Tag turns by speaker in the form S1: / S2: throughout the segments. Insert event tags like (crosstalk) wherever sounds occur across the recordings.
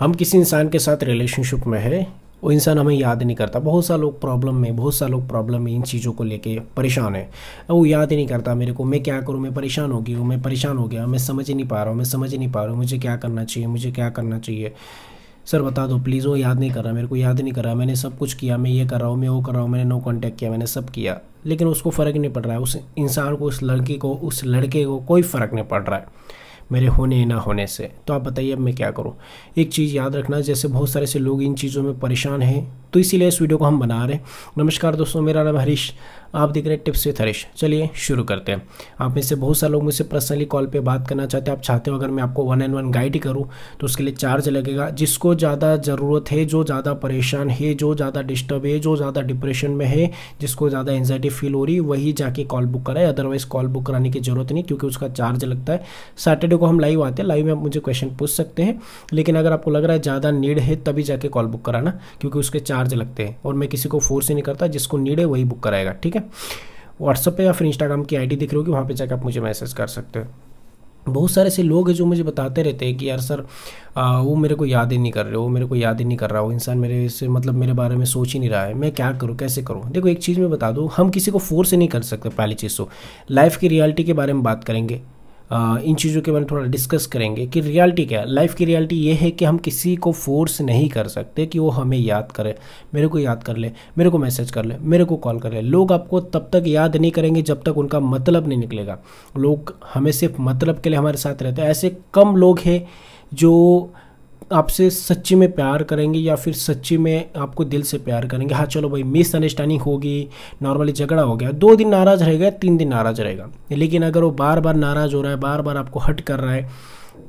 S1: हम किसी इंसान के साथ रिलेशनशिप में है वो इंसान हमें याद नहीं करता बहुत सा लोग प्रॉब्लम में बहुत सा लोग प्रॉब्लम में इन चीज़ों को लेके परेशान है वो याद ही नहीं करता मेरे को मैं क्या करूँ मैं परेशान हो गई हूँ मैं परेशान हो गया मैं समझ ही नहीं पा रहा हूँ मैं समझ ही नहीं पा रहा हूँ मुझे क्या करना चाहिए मुझे क्या करना चाहिए सर बता दो प्लीज़ वो याद नहीं कर रहा मेरे को याद नहीं कर रहा मैंने सब कुछ किया मैं ये कर रहा हूँ मैं वो कर रहा हूँ मैंने नो कॉन्टैक्ट किया मैंने सब किया लेकिन उसको फ़र्क नहीं पड़ रहा है उस इंसान को उस लड़की को उस लड़के को कोई फ़र्क नहीं पड़ रहा है मेरे होने या ना होने से तो आप बताइए अब मैं क्या करूँ एक चीज़ याद रखना जैसे बहुत सारे से लोग इन चीज़ों में परेशान हैं तो इसीलिए इस वीडियो को हम बना रहे हैं नमस्कार दोस्तों मेरा नाम हरीश आप देख रहे हैं टिप्स विथ हरीश चलिए शुरू करते हैं आप में से बहुत सारे लोग मुझसे पर्सनली कॉल पे बात करना चाहते हैं आप चाहते हो अगर मैं आपको वन एंड वन गाइड ही करूँ तो उसके लिए चार्ज लगेगा जिसको ज़्यादा ज़रूरत है जो ज़्यादा परेशान है जो ज़्यादा डिस्टर्ब है जो ज़्यादा डिप्रेशन में है जिसको ज़्यादा एनजाइटी फील हो रही वही जाके कॉल बुक कराए अदरवाइज़ कॉल बुक कराने की ज़रूरत नहीं क्योंकि उसका चार्ज लगता है सैटरडे को हम लाइव आते हैं लाइव में आप मुझे क्वेश्चन पूछ सकते हैं लेकिन अगर आपको लग रहा है ज़्यादा नीड है तभी जाके कॉल बुक कराना क्योंकि उसके चार्ज लगते हैं और मैं किसी को फोर्स ही नहीं करता जिसको नीड है वही बुक कराएगा ठीक है है व्हाट्सअप पे या फिर इंस्टाग्राम की आईडी दिख रही होगी वहाँ पे जाकर आप मुझे मैसेज कर सकते हो बहुत सारे ऐसे लोग हैं जो मुझे बताते रहते हैं कि यार सर आ, वो मेरे को याद ही नहीं कर रहे वो मेरे को याद ही नहीं कर रहा वो इंसान मेरे से मतलब मेरे बारे में सोच ही नहीं रहा है मैं क्या करूँ कैसे करूँ देखो एक चीज़ मैं बता दूँ हम किसी को फोर्स नहीं कर सकते पहली चीज़ तो लाइफ की रियलिटी के बारे में बात करेंगे इन चीज़ों के बारे में थोड़ा डिस्कस करेंगे कि रियलिटी क्या है लाइफ की रियलिटी ये है कि हम किसी को फोर्स नहीं कर सकते कि वो हमें याद करे मेरे को याद कर ले मेरे को मैसेज कर ले मेरे को कॉल कर ले लोग आपको तब तक याद नहीं करेंगे जब तक उनका मतलब नहीं निकलेगा लोग हमें सिर्फ मतलब के लिए हमारे साथ रहते हैं ऐसे कम लोग हैं जो आपसे सच्ची में प्यार करेंगे या फिर सच्ची में आपको दिल से प्यार करेंगे हाँ चलो भाई मिसअंडरस्टैंडिंग होगी नॉर्मली झगड़ा हो गया दो दिन नाराज़ रहेगा तीन दिन नाराज़ रहेगा लेकिन अगर वो बार बार नाराज़ हो रहा है बार बार आपको हट कर रहा है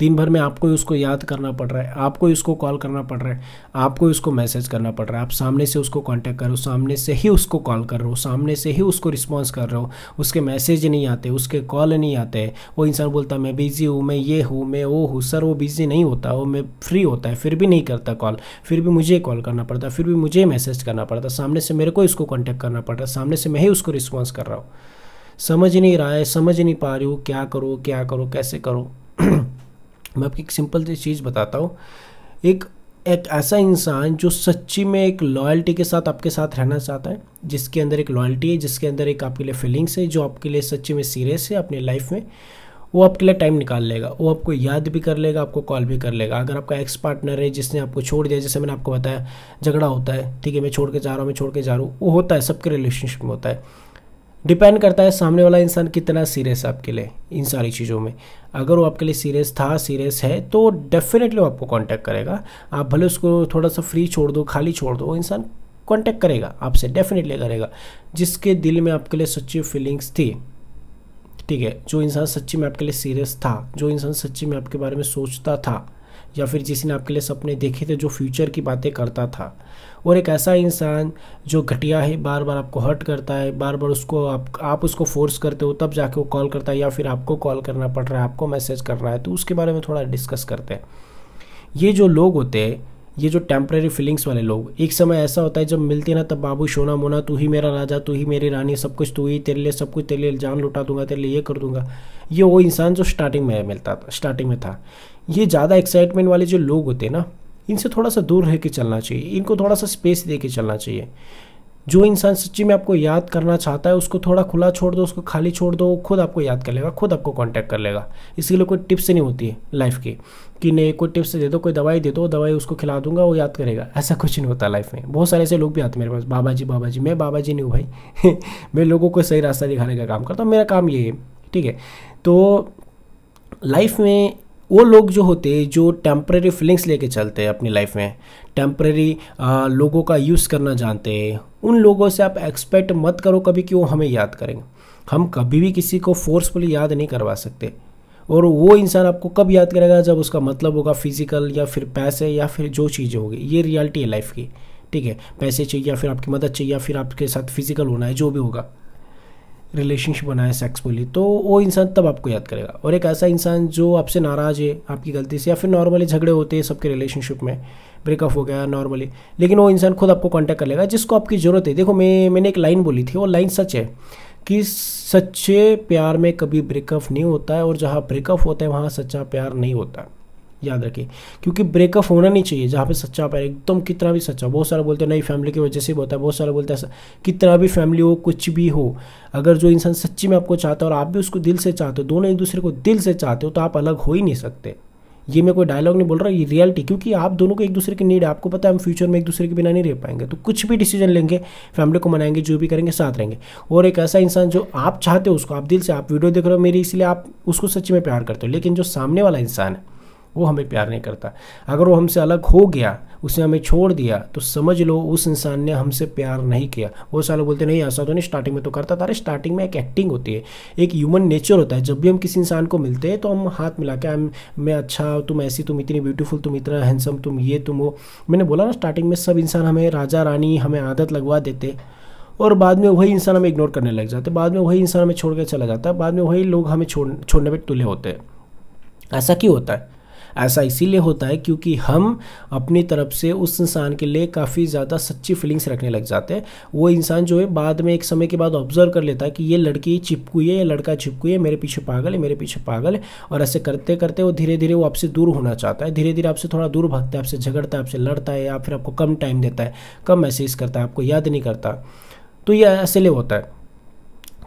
S1: दिन भर में आपको उसको याद करना पड़ रहा है आपको इसको कॉल करना पड़ रहा है आपको इसको मैसेज करना पड़ रहा है आप सामने से उसको कॉन्टैक्ट करो सामने से ही उसको कॉल कर रहे हो सामने से ही उसको रिस्पॉन्स कर रहे हो उसके मैसेज नहीं आते उसके कॉल नहीं आते वो इंसान बोलता मैं बिज़ी हूँ मैं ये हूँ मैं वो हूँ सर वो बिज़ी नहीं होता वो मैं फ्री होता है फिर भी नहीं करता कॉल फिर भी मुझे कॉल करना पड़ता फिर भी मुझे मैसेज करना पड़ता सामने से मेरे को इसको कॉन्टैक्ट करना पड़ रहा है सामने से मैं ही उसको रिस्पॉन्स कर रहा हूँ समझ नहीं रहा है समझ नहीं पा रही हूँ क्या करो क्या करो कैसे करो मैं आपकी एक सिंपल सी चीज़ बताता हूँ एक एक ऐसा इंसान जो सच्ची में एक लॉयल्टी के साथ आपके साथ रहना चाहता है जिसके अंदर एक लॉयल्टी है जिसके अंदर एक आपके लिए फीलिंग्स है जो आपके लिए सच्ची में सीरियस है अपनी लाइफ में वो आपके लिए टाइम निकाल लेगा वो आपको याद भी कर लेगा आपको कॉल भी कर लेगा अगर आपका एक्स पार्टनर है जिसने आपको छोड़ दिया जैसे मैंने आपको बताया झगड़ा होता है ठीक है मैं छोड़ के जा रहा हूँ मैं छोड़ के जा रहा हूँ वो होता है सबके रिलेशनशिप में होता है डिपेंड करता है सामने वाला इंसान कितना सीरियस है आपके लिए इन सारी चीज़ों में अगर वो आपके लिए सीरियस था सीरियस है तो डेफिनेटली वो आपको कांटेक्ट करेगा आप भले उसको थोड़ा सा फ्री छोड़ दो खाली छोड़ दो वो इंसान कांटेक्ट करेगा आपसे डेफिनेटली करेगा जिसके दिल में आपके लिए सच्ची फीलिंग्स थी ठीक है जो इंसान सच्ची में आपके लिए सीरियस था जो इंसान सच्ची में आपके बारे में सोचता था या फिर जिसने आपके लिए सपने देखे थे जो फ्यूचर की बातें करता था और एक ऐसा इंसान जो घटिया है बार बार आपको हर्ट करता है बार बार उसको आप आप उसको फोर्स करते हो तब जाके वो कॉल करता है या फिर आपको कॉल करना पड़ रहा है आपको मैसेज करना है तो उसके बारे में थोड़ा डिस्कस करते हैं ये जो लोग होते हैं ये जो टेम्प्रेरी फीलिंग्स वाले लोग एक समय ऐसा होता है जब मिलते ना तब बाबू सोना मोना तू ही मेरा राजा तू ही मेरी रानी सब कुछ तू ही तेरे लिए सब कुछ तेरे लिए जान लुटा दूंगा तेरे लिए ये कर दूंगा ये वो इंसान जो स्टार्टिंग में मिलता था स्टार्टिंग में था ये ज़्यादा एक्साइटमेंट वाले जो लोग होते हैं ना इनसे थोड़ा सा दूर रह के चलना चाहिए इनको थोड़ा सा स्पेस दे के चलना चाहिए जो इंसान सच्ची में आपको याद करना चाहता है उसको थोड़ा खुला छोड़ दो उसको खाली छोड़ दो खुद आपको याद कर लेगा खुद आपको कांटेक्ट कर लेगा इसके लिए कोई टिप्स नहीं होती है लाइफ की कि नहीं कोई टिप्स दे दो कोई दवाई दे दो दवाई उसको खिला दूंगा वो याद करेगा ऐसा कुछ नहीं होता लाइफ में बहुत सारे ऐसे लोग भी आते हैं मेरे पास बाबा जी बाबा जी मैं बाबा जी नहीं हूँ भाई (laughs) मैं लोगों को सही रास्ता दिखाने का काम करता हूँ मेरा काम ये है ठीक है तो लाइफ में वो लोग जो होते हैं जो टेम्प्रेरी फीलिंग्स लेके चलते हैं अपनी लाइफ में टेम्प्रेरी लोगों का यूज़ करना जानते हैं उन लोगों से आप एक्सपेक्ट मत करो कभी कि वो हमें याद करेंगे हम कभी भी किसी को फोर्सफुली याद नहीं करवा सकते और वो इंसान आपको कब याद करेगा जब उसका मतलब होगा फिजिकल या फिर पैसे या फिर जो चीज़ें होगी ये रियलिटी है लाइफ की ठीक है पैसे चाहिए या फिर आपकी मदद चाहिए या फिर आपके साथ फिजिकल होना है जो भी होगा रिलेशनशिप बनाए सेक्सफुली तो वो इंसान तब आपको याद करेगा और एक ऐसा इंसान जो आपसे नाराज़ है आपकी गलती से या फिर नॉर्मली झगड़े होते हैं सबके रिलेशनशिप में ब्रेकअप हो गया नॉर्मली लेकिन वो इंसान खुद आपको कांटेक्ट कर लेगा जिसको आपकी ज़रूरत है देखो मैं मैंने एक लाइन बोली थी वो लाइन सच है कि सच्चे प्यार में कभी ब्रेकअप नहीं होता है और जहाँ ब्रेकअप होता है वहाँ सच्चा प्यार नहीं होता याद रखें क्योंकि ब्रेकअप होना नहीं चाहिए जहाँ पे सच्चा प्यार एकदम कितना भी सच्चा बहुत सारा बोलते हैं नई फैमिली की वजह से होता है बहुत सारा बोलते हैं कितना भी फैमिली हो कुछ भी हो अगर जो इंसान सच्ची में आपको चाहता है और आप भी उसको दिल से चाहते हो दोनों एक दूसरे को दिल से चाहते हो तो आप अलग हो ही नहीं सकते ये मैं कोई डायलॉग नहीं बोल रहा ये रियलिटी क्योंकि आप दोनों को एक दूसरे की नीड है आपको पता है हम फ्यूचर में एक दूसरे के बिना नहीं रह पाएंगे तो कुछ भी डिसीजन लेंगे फैमिली को मनाएंगे जो भी करेंगे साथ रहेंगे और एक ऐसा इंसान जो आप चाहते हो उसको आप दिल से आप वीडियो देख रहे हो मेरी इसलिए आप उसको सच्ची में प्यार करते हो लेकिन जो सामने वाला इंसान है वो हमें प्यार नहीं करता अगर वो हमसे अलग हो गया उसने हमें छोड़ दिया तो समझ लो उस इंसान ने हमसे प्यार नहीं किया वो सारे बोलते नहीं ऐसा तो नहीं स्टार्टिंग में तो करता था अरे स्टार्टिंग में एक एक्टिंग होती है एक ह्यूमन नेचर होता है जब भी हम किसी इंसान को मिलते हैं तो हम हाथ मिला के मैं अच्छा तुम ऐसी तुम इतनी ब्यूटीफुल तुम इतना हैंडसम तुम ये तुम वो मैंने बोला ना स्टार्टिंग में सब इंसान हमें राजा रानी हमें आदत लगवा देते और बाद में वही इंसान हमें इग्नोर करने लग जाते बाद में वही इंसान हमें छोड़ कर चला जाता है बाद में वही लोग हमें छोड़ छोड़ने पर तुले होते हैं ऐसा क्यों होता है ऐसा इसीलिए होता है क्योंकि हम अपनी तरफ से उस इंसान के लिए काफ़ी ज़्यादा सच्ची फीलिंग्स रखने लग जाते हैं वो इंसान जो है बाद में एक समय के बाद ऑब्जर्व कर लेता है कि ये लड़की चिपकुई है या लड़का चिपकुई है मेरे पीछे पागल है मेरे पीछे पागल है और ऐसे करते करते वो धीरे धीरे वो आपसे दूर होना चाहता है धीरे धीरे आपसे थोड़ा दूर भागता है आपसे झगड़ता है आपसे लड़ता है या फिर आपको कम टाइम देता है कम मैसेज करता है आपको याद नहीं करता तो ये ऐसे लिए होता है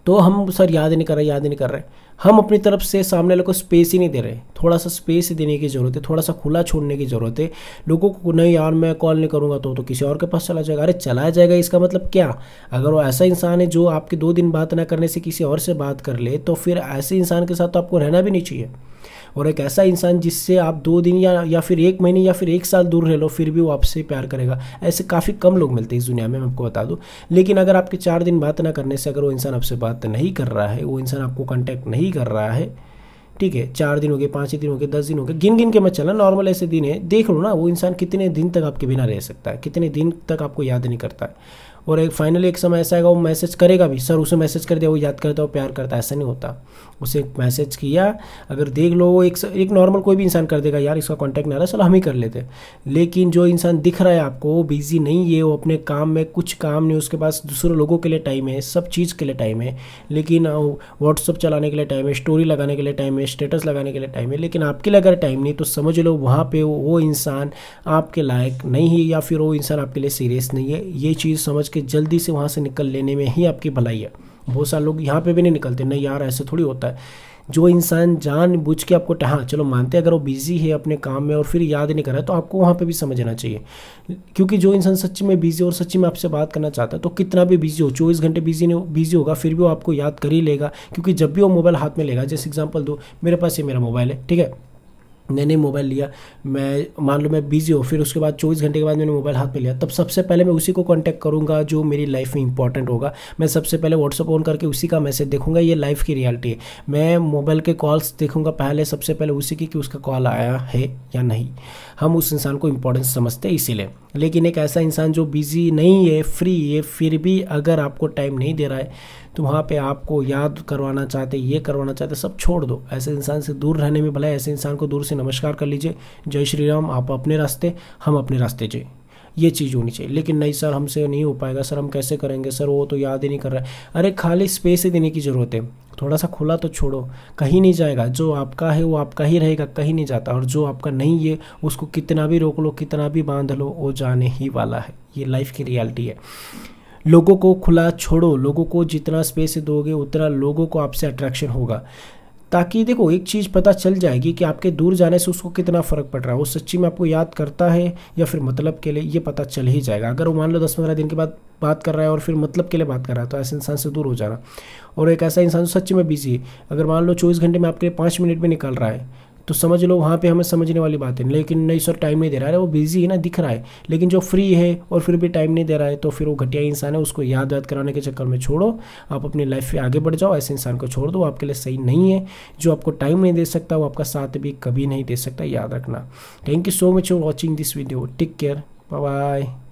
S1: तो हम सर याद नहीं कर रहे याद नहीं कर रहे हम अपनी तरफ से सामने वाले को स्पेस ही नहीं दे रहे थोड़ा सा स्पेस देने की ज़रूरत है थोड़ा सा खुला छोड़ने की ज़रूरत है लोगों को नहीं यार मैं कॉल नहीं करूँगा तो तो किसी और के पास चला जाएगा अरे चला जाएगा इसका मतलब क्या अगर वो ऐसा इंसान है जो आपके दो दिन बात ना करने से किसी और से बात कर ले तो फिर ऐसे इंसान के साथ तो आपको रहना भी नहीं चाहिए और एक ऐसा इंसान जिससे आप दो दिन या या फिर एक महीने या फिर एक साल दूर रह लो फिर भी वो आपसे प्यार करेगा ऐसे काफ़ी कम लोग मिलते हैं इस दुनिया में मैं आपको बता दूँ लेकिन अगर आपके चार दिन बात ना करने से अगर वो इंसान आपसे बात नहीं कर रहा है वो इंसान आपको कॉन्टैक्ट नहीं कर रहा है ठीक है चार दिन हो गए पाँच दिन हो गए दस दिन हो गए गिन गिन के मत चला नॉर्मल ऐसे दिन है देख लो ना वो इंसान कितने दिन तक आपके बिना रह सकता है कितने दिन तक आपको याद नहीं करता है और एक फाइनली एक समय ऐसा आएगा वो मैसेज करेगा भी सर उसे मैसेज कर दिया वो याद करता है प्यार करता है ऐसा नहीं होता उसे एक मैसेज किया अगर देख लो वो एक एक नॉर्मल कोई भी इंसान कर देगा यार इसका कॉन्टैक्ट नहीं आ रहा चलो हम ही कर लेते लेकिन जो इंसान दिख रहा है आपको वो बिज़ी नहीं है वो अपने काम में कुछ काम नहीं उसके पास दूसरे लोगों के लिए टाइम है सब चीज़ के लिए टाइम है लेकिन व्हाट्सअप चलाने के लिए टाइम है स्टोरी लगाने के लिए टाइम है स्टेटस लगाने के लिए टाइम है लेकिन आपके लिए अगर टाइम नहीं तो समझ लो वहाँ पर वो इंसान आपके लायक नहीं है या फिर वो इंसान आपके लिए सीरियस नहीं है ये चीज़ समझ उसके जल्दी से वहाँ से निकल लेने में ही आपकी भलाई है बहुत सारे लोग यहाँ पे भी नहीं निकलते नहीं यार ऐसे थोड़ी होता है जो इंसान जान बूझ के आपको टहा चलो मानते हैं अगर वो बिज़ी है अपने काम में और फिर याद नहीं कर रहा है तो आपको वहाँ पे भी समझना चाहिए क्योंकि जो इंसान सच्ची में बिज़ी और सच्ची में आपसे बात करना चाहता है तो कितना भी बिज़ी हो चौबीस घंटे बिज़ी नहीं बिज़ी होगा फिर भी वो आपको याद कर ही लेगा क्योंकि जब भी वो मोबाइल हाथ में लेगा जैसे एग्जाम्पल दो मेरे पास ये मेरा मोबाइल है ठीक है मैंने मोबाइल लिया मैं मान लो मैं बिज़ी हूँ फिर उसके बाद चौबीस घंटे के बाद मैंने मोबाइल हाथ में लिया तब सबसे पहले मैं उसी को कांटेक्ट करूँगा जो मेरी लाइफ में इंपॉर्टेंट होगा मैं सबसे पहले व्हाट्सअप ऑन करके उसी का मैसेज देखूँगा ये लाइफ की रियलिटी है मैं मोबाइल के कॉल्स देखूँगा पहले सबसे पहले उसी की कि उसका कॉल आया है या नहीं हम उस इंसान को इंपॉर्टेंस समझते हैं इसीलिए लेकिन एक ऐसा इंसान जो बिज़ी नहीं है फ्री है फिर भी अगर आपको टाइम नहीं दे रहा है तो वहाँ पे आपको याद करवाना चाहते ये करवाना चाहते सब छोड़ दो ऐसे इंसान से दूर रहने में भला ऐसे इंसान को दूर से से नमस्कार कर लीजिए जय श्री राम आप अपने रास्ते हम अपने रास्ते जय ये चीज़ होनी चाहिए लेकिन नहीं सर हमसे नहीं हो पाएगा सर हम कैसे करेंगे सर वो तो याद ही नहीं कर रहा है अरे खाली स्पेस ही देने की ज़रूरत है थोड़ा सा खुला तो छोड़ो कहीं नहीं जाएगा जो आपका है वो आपका ही रहेगा कहीं नहीं जाता और जो आपका नहीं है उसको कितना भी रोक लो कितना भी बांध लो वो जाने ही वाला है ये लाइफ की रियलिटी है लोगों को खुला छोड़ो लोगों को जितना स्पेस दोगे उतना लोगों को आपसे अट्रैक्शन होगा ताकि देखो एक चीज़ पता चल जाएगी कि आपके दूर जाने से उसको कितना फ़र्क पड़ रहा है वो सच्ची में आपको याद करता है या फिर मतलब के लिए ये पता चल ही जाएगा अगर वो मान लो दस पंद्रह दिन के बाद बात कर रहा है और फिर मतलब के लिए बात कर रहा है तो ऐसे इंसान से दूर हो जाना और एक ऐसा इंसान सच्ची में बिजी है अगर मान लो चौबीस घंटे में आपके लिए पाँच मिनट भी निकल रहा है तो समझ लो वहाँ पे हमें समझने वाली बात है लेकिन नहीं सर टाइम नहीं दे रहा है वो बिजी है ना दिख रहा है लेकिन जो फ्री है और फिर भी टाइम नहीं दे रहा है तो फिर वो घटिया इंसान है उसको याद याद कराने के चक्कर में छोड़ो आप अपनी लाइफ पर आगे बढ़ जाओ ऐसे इंसान को छोड़ दो आपके लिए सही नहीं है जो आपको टाइम नहीं दे सकता वो आपका साथ भी कभी नहीं दे सकता याद रखना thank you so much for watching this video take care bye